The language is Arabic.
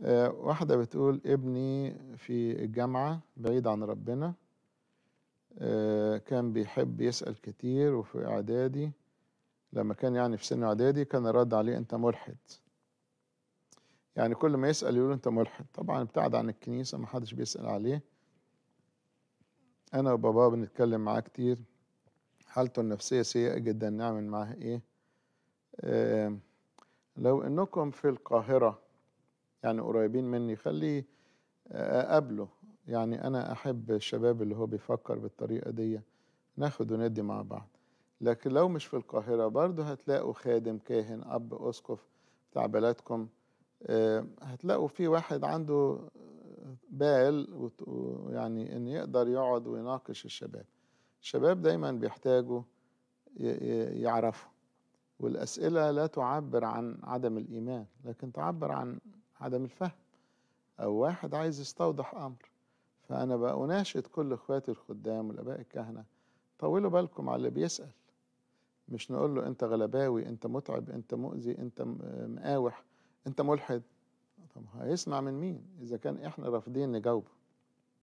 آه، واحدة بتقول ابني في الجامعة بعيد عن ربنا آه، كان بيحب يسأل كتير وفي إعدادي لما كان يعني في سن إعدادي كان الرد عليه أنت ملحد يعني كل ما يسأل يقول أنت ملحد طبعا ابتعد عن الكنيسة ما حدش بيسأل عليه أنا وباباه بنتكلم معاه كتير حالته النفسية سيئة جدا نعمل معاه إيه آه، لو أنكم في القاهرة يعني قريبين مني خليه اقابله يعني انا احب الشباب اللي هو بيفكر بالطريقه دي ناخد وندي مع بعض لكن لو مش في القاهره برضه هتلاقوا خادم كاهن اب اسقف بتاع بلدكم هتلاقوا في واحد عنده بال ويعني ان يقدر يقعد ويناقش الشباب الشباب دايما بيحتاجوا يعرفوا والاسئله لا تعبر عن عدم الايمان لكن تعبر عن عدم الفهم أو واحد عايز يستوضح أمر فأنا بقى أناشد كل إخواتي الخدام والآباء الكهنة طولوا بالكم على اللي بيسأل مش نقول له أنت غلباوي أنت متعب أنت مؤذي أنت مقاوح أنت ملحد طب هيسمع من مين إذا كان إحنا رافضين نجاوبه